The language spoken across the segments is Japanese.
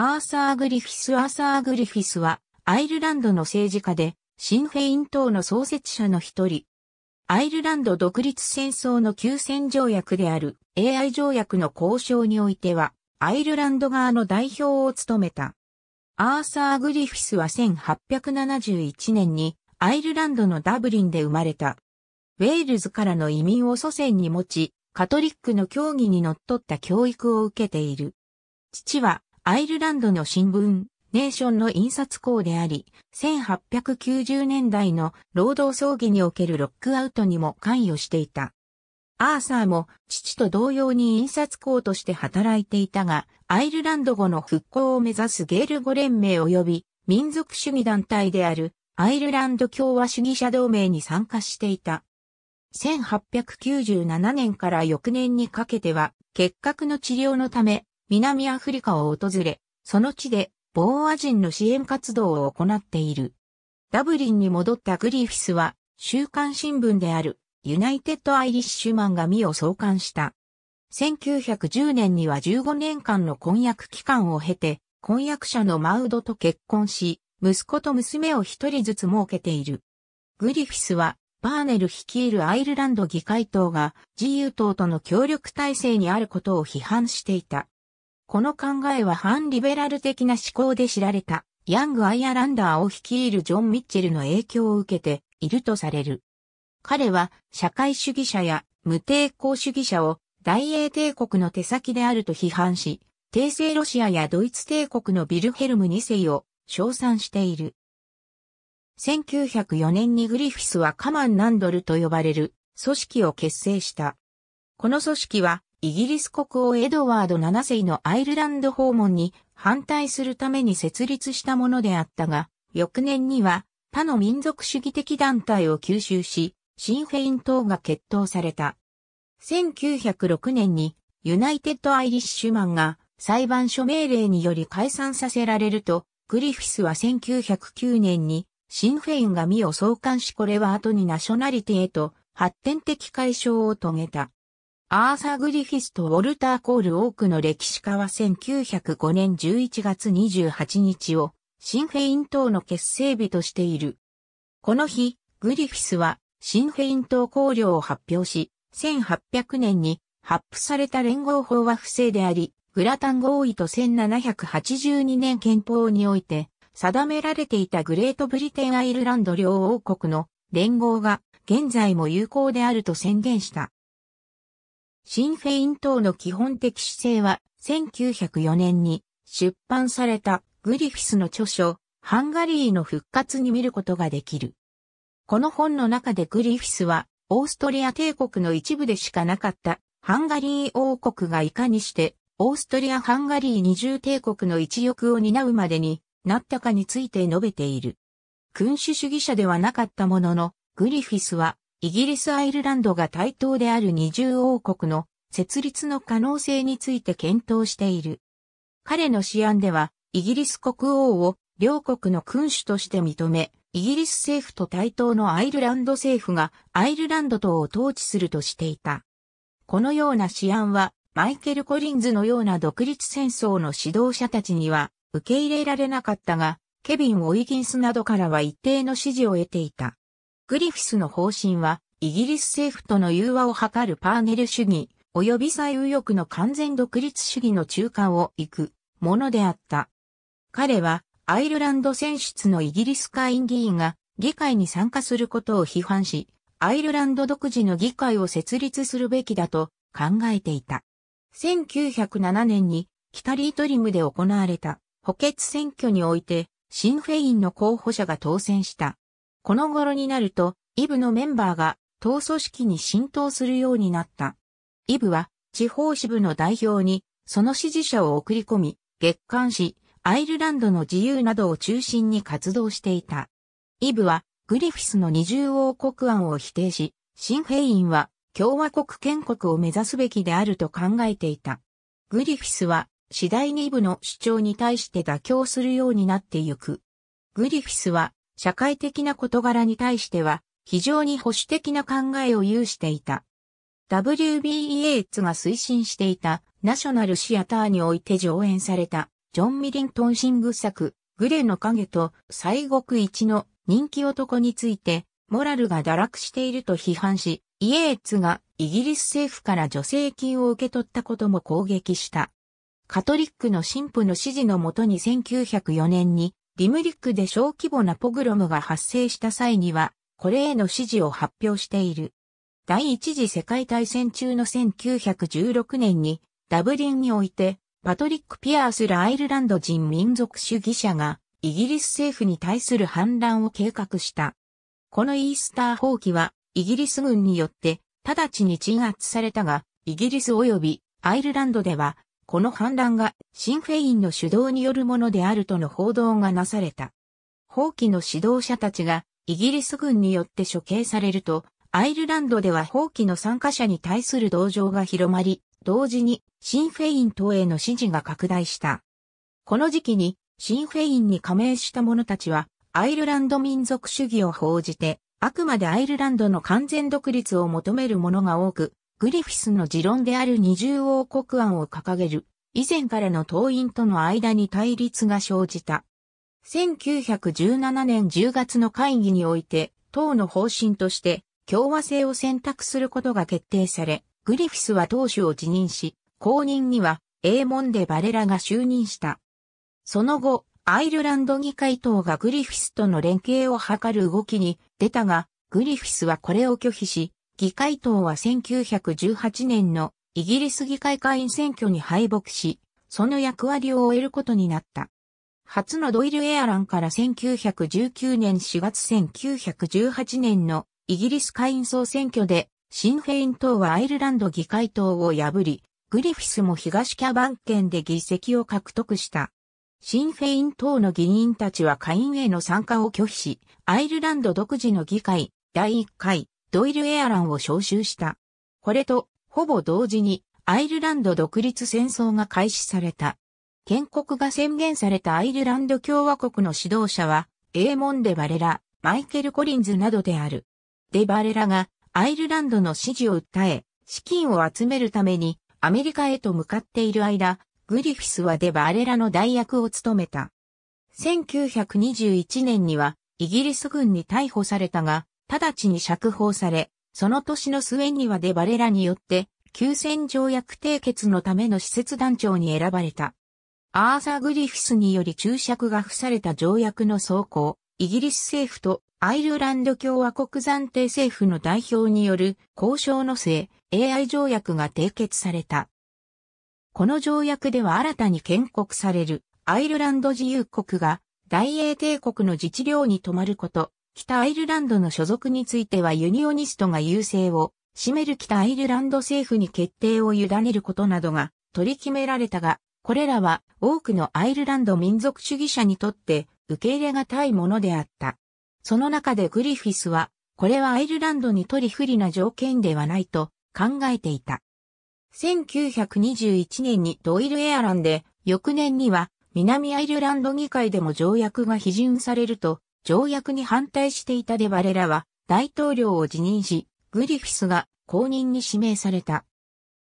アーサー・グリフィス・アーサー・グリフィスは、アイルランドの政治家で、シンフェイン党の創設者の一人。アイルランド独立戦争の休戦条約である AI 条約の交渉においては、アイルランド側の代表を務めた。アーサー・グリフィスは1871年にアイルランドのダブリンで生まれた。ウェールズからの移民を祖先に持ち、カトリックの教義に則っった教育を受けている。父はアイルランドの新聞、ネーションの印刷校であり、1890年代の労働争議におけるロックアウトにも関与していた。アーサーも父と同様に印刷工として働いていたが、アイルランド語の復興を目指すゲール語連盟及び民族主義団体であるアイルランド共和主義者同盟に参加していた。1897年から翌年にかけては、結核の治療のため南アフリカを訪れ、その地で、ボーア人の支援活動を行っている。ダブリンに戻ったグリフィスは、週刊新聞である、ユナイテッド・アイリッシュマンがミを創刊した。1910年には15年間の婚約期間を経て、婚約者のマウドと結婚し、息子と娘を一人ずつ設けている。グリフィスは、バーネル率いるアイルランド議会党が自由党との協力体制にあることを批判していた。この考えは反リベラル的な思考で知られた、ヤング・アイアランダーを率いるジョン・ミッチェルの影響を受けているとされる。彼は社会主義者や無抵抗主義者を大英帝国の手先であると批判し、帝政ロシアやドイツ帝国のビルヘルム2世を称賛している。1904年にグリフィスはカマン・ナンドルと呼ばれる組織を結成した。この組織はイギリス国王エドワード7世のアイルランド訪問に反対するために設立したものであったが、翌年には他の民族主義的団体を吸収し、シンフェイン党が決闘された。1906年にユナイテッド・アイリッシュマンが裁判所命令により解散させられると、グリフィスは1909年にシンフェインが身を創刊しこれは後にナショナリティへと発展的解消を遂げた。アーサー・グリフィスとウォルター・コール・オークの歴史家は1905年11月28日をシンフェイン党の結成日としている。この日、グリフィスはシンフェイン党綱領を発表し、1800年に発布された連合法は不正であり、グラタン合意と1782年憲法において定められていたグレートブリテンアイルランド両王国の連合が現在も有効であると宣言した。シンフェイン党の基本的姿勢は、1904年に出版されたグリフィスの著書、ハンガリーの復活に見ることができる。この本の中でグリフィスは、オーストリア帝国の一部でしかなかった、ハンガリー王国がいかにして、オーストリア・ハンガリー二重帝国の一翼を担うまでになったかについて述べている。君主主義者ではなかったものの、グリフィスはイギリス・アイルランドが対等である二重王国の設立の可能性について検討している。彼の試案では、イギリス国王を両国の君主として認め、イギリス政府と対等のアイルランド政府がアイルランド島を統治するとしていた。このような試案は、マイケル・コリンズのような独立戦争の指導者たちには受け入れられなかったが、ケビン・オイギンスなどからは一定の支持を得ていた。グリフィスの方針は、イギリス政府との融和を図るパーネル主義、及び最右翼の完全独立主義の中間を行くものであった。彼は、アイルランド選出のイギリス会議員が議会に参加することを批判し、アイルランド独自の議会を設立するべきだと考えていた。1907年に北リートリムで行われた補欠選挙において、シンフェインの候補者が当選した。この頃になると、イブのメンバーが、党組織に浸透するようになった。イブは、地方支部の代表に、その支持者を送り込み、月刊誌、アイルランドの自由などを中心に活動していた。イブは、グリフィスの二重王国案を否定し、新兵員は共和国建国を目指すべきであると考えていた。グリフィスは次第にイブの主張に対して妥協するようになってゆく。グリフィスは社会的な事柄に対しては、非常に保守的な考えを有していた。W.B. イエーツが推進していたナショナルシアターにおいて上演されたジョン・ミリントンシング作グレの影と西国一の人気男についてモラルが堕落していると批判し、イエーツがイギリス政府から助成金を受け取ったことも攻撃した。カトリックの神父の指示のもとに1904年にリムリックで小規模なポグロムが発生した際には、これへの支持を発表している。第一次世界大戦中の1916年に、ダブリンにおいて、パトリック・ピアースらアイルランド人民族主義者が、イギリス政府に対する反乱を計画した。このイースター放棄は、イギリス軍によって、直ちに鎮圧されたが、イギリス及びアイルランドでは、この反乱がシンフェインの主導によるものであるとの報道がなされた。法規の指導者たちがイギリス軍によって処刑されると、アイルランドでは法規の参加者に対する同情が広まり、同時にシンフェイン等への支持が拡大した。この時期にシンフェインに加盟した者たちはアイルランド民族主義を報じて、あくまでアイルランドの完全独立を求める者が多く、グリフィスの持論である二重王国案を掲げる、以前からの党員との間に対立が生じた。1917年10月の会議において、党の方針として共和制を選択することが決定され、グリフィスは党首を辞任し、後任にはエーモンデ・バレラが就任した。その後、アイルランド議会党がグリフィスとの連携を図る動きに出たが、グリフィスはこれを拒否し、議会党は1918年のイギリス議会会員選挙に敗北し、その役割を終えることになった。初のドイルエアランから1919年4月1918年のイギリス会員総選挙で、シンフェイン党はアイルランド議会党を破り、グリフィスも東キャバン県で議席を獲得した。シンフェイン党の議員たちは会員への参加を拒否し、アイルランド独自の議会、第1回、ドイル・エアランを招集した。これと、ほぼ同時に、アイルランド独立戦争が開始された。建国が宣言されたアイルランド共和国の指導者は、エーモン・デ・バレラ、マイケル・コリンズなどである。デ・バレラが、アイルランドの支持を訴え、資金を集めるために、アメリカへと向かっている間、グリフィスはデ・バレラの代役を務めた。1921年には、イギリス軍に逮捕されたが、直ちに釈放され、その年の末にはデバレラによって、休戦条約締結のための施設団長に選ばれた。アーサー・グリフィスにより注釈が付された条約の走行、イギリス政府とアイルランド共和国暫定政府の代表による交渉の末、AI 条約が締結された。この条約では新たに建国されるアイルランド自由国が大英帝国の自治領に止まること、北アイルランドの所属についてはユニオニストが優勢を占める北アイルランド政府に決定を委ねることなどが取り決められたが、これらは多くのアイルランド民族主義者にとって受け入れがたいものであった。その中でグリフィスは、これはアイルランドにとり不利な条件ではないと考えていた。1921年にドイルエアランで、翌年には南アイルランド議会でも条約が批准されると、条約に反対していたデバレラは大統領を辞任し、グリフィスが公認に指名された。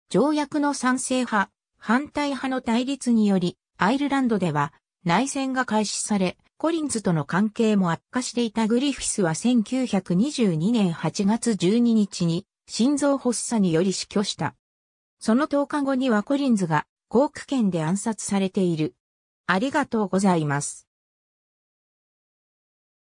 条約の賛成派、反対派の対立により、アイルランドでは内戦が開始され、コリンズとの関係も悪化していたグリフィスは1922年8月12日に心臓発作により死去した。その10日後にはコリンズが航空券で暗殺されている。ありがとうございます。